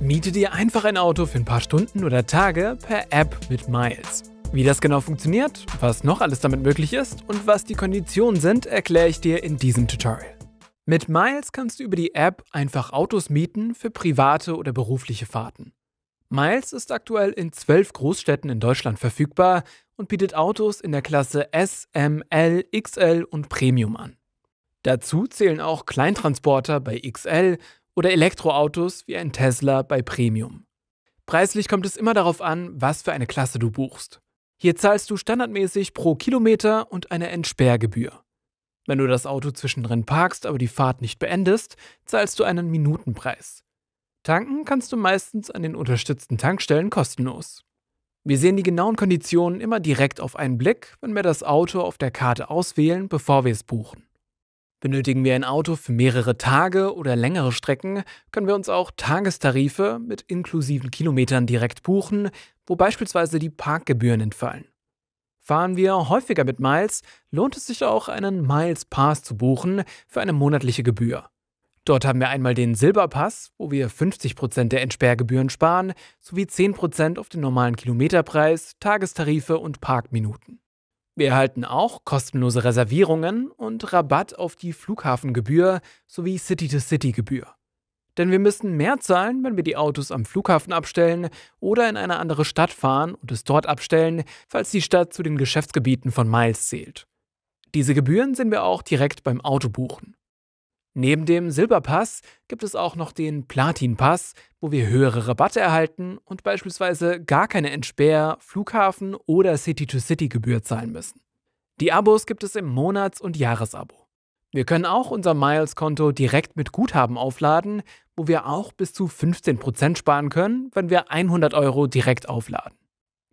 Miete dir einfach ein Auto für ein paar Stunden oder Tage per App mit Miles. Wie das genau funktioniert, was noch alles damit möglich ist und was die Konditionen sind, erkläre ich dir in diesem Tutorial. Mit Miles kannst du über die App einfach Autos mieten für private oder berufliche Fahrten. Miles ist aktuell in zwölf Großstädten in Deutschland verfügbar und bietet Autos in der Klasse S, M, L, XL und Premium an. Dazu zählen auch Kleintransporter bei XL oder Elektroautos wie ein Tesla bei Premium. Preislich kommt es immer darauf an, was für eine Klasse du buchst. Hier zahlst du standardmäßig pro Kilometer und eine Entsperrgebühr. Wenn du das Auto zwischendrin parkst, aber die Fahrt nicht beendest, zahlst du einen Minutenpreis. Tanken kannst du meistens an den unterstützten Tankstellen kostenlos. Wir sehen die genauen Konditionen immer direkt auf einen Blick, wenn wir das Auto auf der Karte auswählen, bevor wir es buchen. Benötigen wir ein Auto für mehrere Tage oder längere Strecken, können wir uns auch Tagestarife mit inklusiven Kilometern direkt buchen, wo beispielsweise die Parkgebühren entfallen. Fahren wir häufiger mit Miles, lohnt es sich auch, einen Miles Pass zu buchen für eine monatliche Gebühr. Dort haben wir einmal den Silberpass, wo wir 50% der Entsperrgebühren sparen, sowie 10% auf den normalen Kilometerpreis, Tagestarife und Parkminuten. Wir erhalten auch kostenlose Reservierungen und Rabatt auf die Flughafengebühr sowie City-to-City-Gebühr. Denn wir müssen mehr zahlen, wenn wir die Autos am Flughafen abstellen oder in eine andere Stadt fahren und es dort abstellen, falls die Stadt zu den Geschäftsgebieten von Miles zählt. Diese Gebühren sehen wir auch direkt beim Autobuchen. Neben dem Silberpass gibt es auch noch den Platinpass, wo wir höhere Rabatte erhalten und beispielsweise gar keine Entsperr-, Flughafen- oder City-to-City-Gebühr zahlen müssen. Die Abos gibt es im Monats- und Jahresabo. Wir können auch unser Miles-Konto direkt mit Guthaben aufladen, wo wir auch bis zu 15% sparen können, wenn wir 100 Euro direkt aufladen.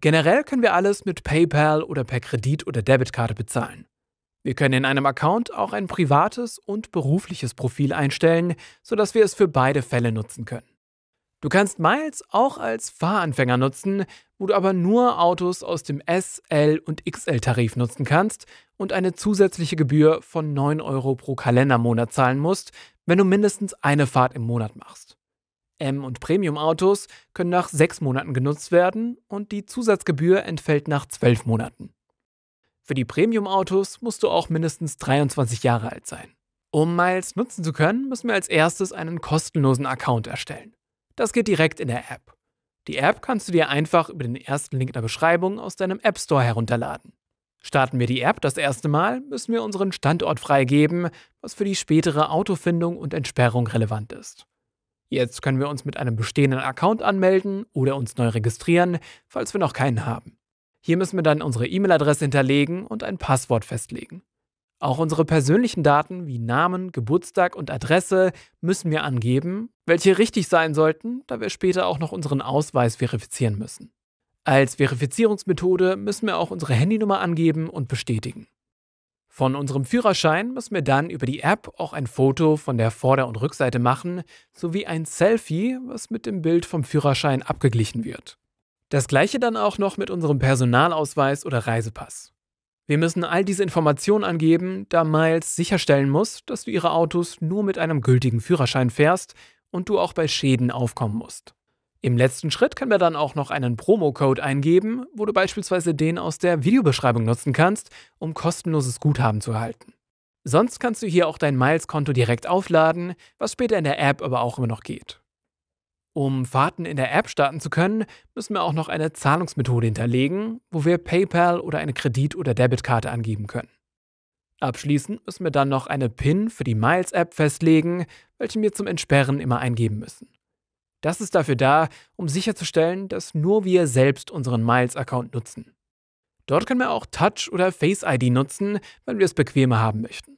Generell können wir alles mit PayPal oder per Kredit- oder Debitkarte bezahlen. Wir können in einem Account auch ein privates und berufliches Profil einstellen, sodass wir es für beide Fälle nutzen können. Du kannst Miles auch als Fahranfänger nutzen, wo du aber nur Autos aus dem S, L und XL-Tarif nutzen kannst und eine zusätzliche Gebühr von 9 Euro pro Kalendermonat zahlen musst, wenn du mindestens eine Fahrt im Monat machst. M- und Premium-Autos können nach sechs Monaten genutzt werden und die Zusatzgebühr entfällt nach zwölf Monaten. Für die Premium-Autos musst du auch mindestens 23 Jahre alt sein. Um Miles nutzen zu können, müssen wir als erstes einen kostenlosen Account erstellen. Das geht direkt in der App. Die App kannst du dir einfach über den ersten Link in der Beschreibung aus deinem App Store herunterladen. Starten wir die App das erste Mal, müssen wir unseren Standort freigeben, was für die spätere Autofindung und Entsperrung relevant ist. Jetzt können wir uns mit einem bestehenden Account anmelden oder uns neu registrieren, falls wir noch keinen haben. Hier müssen wir dann unsere E-Mail-Adresse hinterlegen und ein Passwort festlegen. Auch unsere persönlichen Daten wie Namen, Geburtstag und Adresse müssen wir angeben. Welche richtig sein sollten, da wir später auch noch unseren Ausweis verifizieren müssen. Als Verifizierungsmethode müssen wir auch unsere Handynummer angeben und bestätigen. Von unserem Führerschein müssen wir dann über die App auch ein Foto von der Vorder- und Rückseite machen, sowie ein Selfie, was mit dem Bild vom Führerschein abgeglichen wird. Das gleiche dann auch noch mit unserem Personalausweis oder Reisepass. Wir müssen all diese Informationen angeben, da Miles sicherstellen muss, dass du ihre Autos nur mit einem gültigen Führerschein fährst und du auch bei Schäden aufkommen musst. Im letzten Schritt können wir dann auch noch einen Promo-Code eingeben, wo du beispielsweise den aus der Videobeschreibung nutzen kannst, um kostenloses Guthaben zu erhalten. Sonst kannst du hier auch dein Miles-Konto direkt aufladen, was später in der App aber auch immer noch geht. Um Fahrten in der App starten zu können, müssen wir auch noch eine Zahlungsmethode hinterlegen, wo wir PayPal oder eine Kredit- oder Debitkarte angeben können. Abschließend müssen wir dann noch eine PIN für die Miles-App festlegen, welche wir zum Entsperren immer eingeben müssen. Das ist dafür da, um sicherzustellen, dass nur wir selbst unseren Miles-Account nutzen. Dort können wir auch Touch- oder Face-ID nutzen, wenn wir es bequemer haben möchten.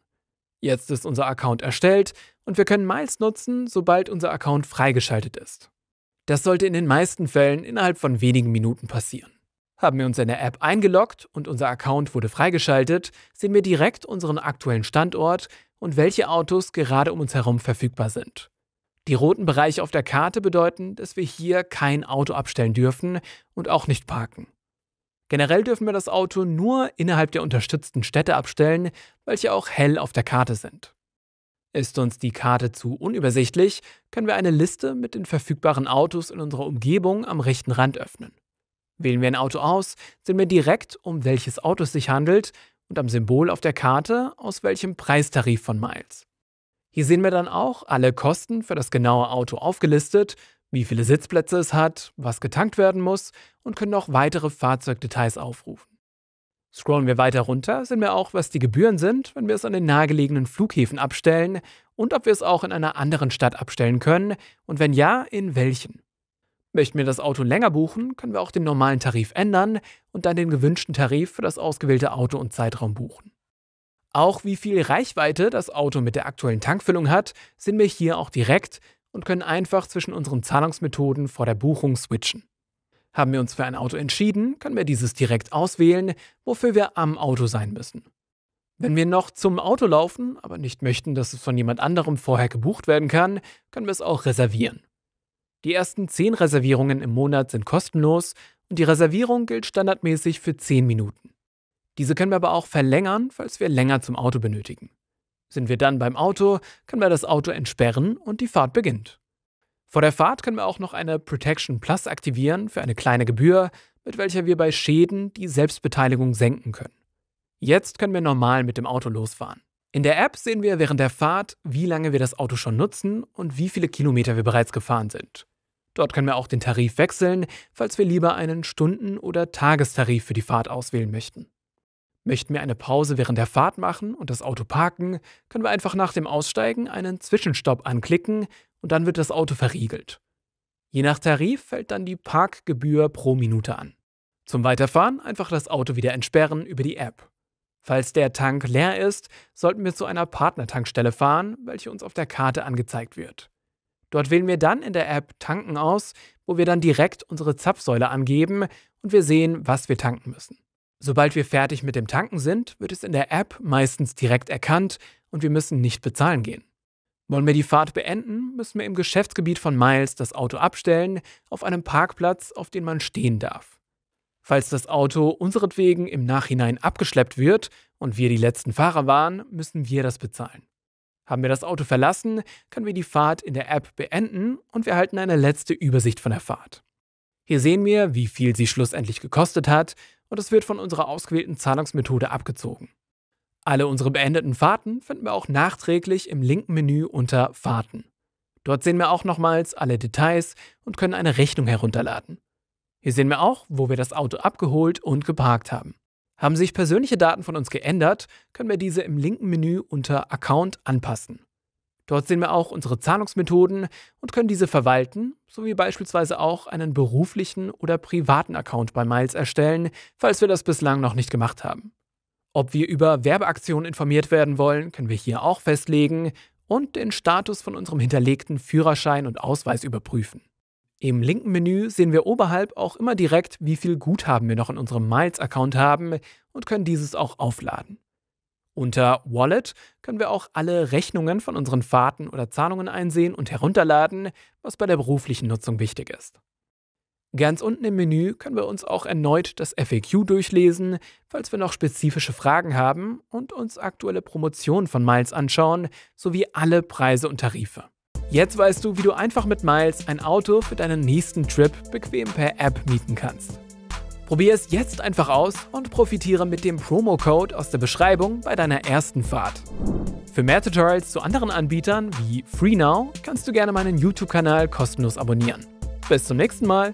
Jetzt ist unser Account erstellt und wir können Miles nutzen, sobald unser Account freigeschaltet ist. Das sollte in den meisten Fällen innerhalb von wenigen Minuten passieren. Haben wir uns in der App eingeloggt und unser Account wurde freigeschaltet, sehen wir direkt unseren aktuellen Standort und welche Autos gerade um uns herum verfügbar sind. Die roten Bereiche auf der Karte bedeuten, dass wir hier kein Auto abstellen dürfen und auch nicht parken. Generell dürfen wir das Auto nur innerhalb der unterstützten Städte abstellen, welche auch hell auf der Karte sind. Ist uns die Karte zu unübersichtlich, können wir eine Liste mit den verfügbaren Autos in unserer Umgebung am rechten Rand öffnen. Wählen wir ein Auto aus, sehen wir direkt, um welches Auto es sich handelt und am Symbol auf der Karte, aus welchem Preistarif von Miles. Hier sehen wir dann auch alle Kosten für das genaue Auto aufgelistet wie viele Sitzplätze es hat, was getankt werden muss und können auch weitere Fahrzeugdetails aufrufen. Scrollen wir weiter runter, sehen wir auch, was die Gebühren sind, wenn wir es an den nahegelegenen Flughäfen abstellen und ob wir es auch in einer anderen Stadt abstellen können und wenn ja, in welchen. Möchten wir das Auto länger buchen, können wir auch den normalen Tarif ändern und dann den gewünschten Tarif für das ausgewählte Auto und Zeitraum buchen. Auch wie viel Reichweite das Auto mit der aktuellen Tankfüllung hat, sehen wir hier auch direkt und können einfach zwischen unseren Zahlungsmethoden vor der Buchung switchen. Haben wir uns für ein Auto entschieden, können wir dieses direkt auswählen, wofür wir am Auto sein müssen. Wenn wir noch zum Auto laufen, aber nicht möchten, dass es von jemand anderem vorher gebucht werden kann, können wir es auch reservieren. Die ersten 10 Reservierungen im Monat sind kostenlos und die Reservierung gilt standardmäßig für 10 Minuten. Diese können wir aber auch verlängern, falls wir länger zum Auto benötigen. Sind wir dann beim Auto, können wir das Auto entsperren und die Fahrt beginnt. Vor der Fahrt können wir auch noch eine Protection Plus aktivieren für eine kleine Gebühr, mit welcher wir bei Schäden die Selbstbeteiligung senken können. Jetzt können wir normal mit dem Auto losfahren. In der App sehen wir während der Fahrt, wie lange wir das Auto schon nutzen und wie viele Kilometer wir bereits gefahren sind. Dort können wir auch den Tarif wechseln, falls wir lieber einen Stunden- oder Tagestarif für die Fahrt auswählen möchten. Möchten wir eine Pause während der Fahrt machen und das Auto parken, können wir einfach nach dem Aussteigen einen Zwischenstopp anklicken und dann wird das Auto verriegelt. Je nach Tarif fällt dann die Parkgebühr pro Minute an. Zum Weiterfahren einfach das Auto wieder entsperren über die App. Falls der Tank leer ist, sollten wir zu einer Partnertankstelle fahren, welche uns auf der Karte angezeigt wird. Dort wählen wir dann in der App Tanken aus, wo wir dann direkt unsere Zapfsäule angeben und wir sehen, was wir tanken müssen. Sobald wir fertig mit dem Tanken sind, wird es in der App meistens direkt erkannt und wir müssen nicht bezahlen gehen. Wollen wir die Fahrt beenden, müssen wir im Geschäftsgebiet von Miles das Auto abstellen, auf einem Parkplatz, auf den man stehen darf. Falls das Auto unseretwegen im Nachhinein abgeschleppt wird und wir die letzten Fahrer waren, müssen wir das bezahlen. Haben wir das Auto verlassen, können wir die Fahrt in der App beenden und wir erhalten eine letzte Übersicht von der Fahrt. Hier sehen wir, wie viel sie schlussendlich gekostet hat und es wird von unserer ausgewählten Zahlungsmethode abgezogen. Alle unsere beendeten Fahrten finden wir auch nachträglich im linken Menü unter Fahrten. Dort sehen wir auch nochmals alle Details und können eine Rechnung herunterladen. Hier sehen wir auch, wo wir das Auto abgeholt und geparkt haben. Haben sich persönliche Daten von uns geändert, können wir diese im linken Menü unter Account anpassen. Dort sehen wir auch unsere Zahlungsmethoden und können diese verwalten, sowie beispielsweise auch einen beruflichen oder privaten Account bei Miles erstellen, falls wir das bislang noch nicht gemacht haben. Ob wir über Werbeaktionen informiert werden wollen, können wir hier auch festlegen und den Status von unserem hinterlegten Führerschein und Ausweis überprüfen. Im linken Menü sehen wir oberhalb auch immer direkt, wie viel Guthaben wir noch in unserem Miles-Account haben und können dieses auch aufladen. Unter Wallet können wir auch alle Rechnungen von unseren Fahrten oder Zahlungen einsehen und herunterladen, was bei der beruflichen Nutzung wichtig ist. Ganz unten im Menü können wir uns auch erneut das FAQ durchlesen, falls wir noch spezifische Fragen haben und uns aktuelle Promotionen von Miles anschauen, sowie alle Preise und Tarife. Jetzt weißt du, wie du einfach mit Miles ein Auto für deinen nächsten Trip bequem per App mieten kannst. Probier es jetzt einfach aus und profitiere mit dem Promo-Code aus der Beschreibung bei deiner ersten Fahrt. Für mehr Tutorials zu anderen Anbietern wie FreeNow kannst du gerne meinen YouTube-Kanal kostenlos abonnieren. Bis zum nächsten Mal!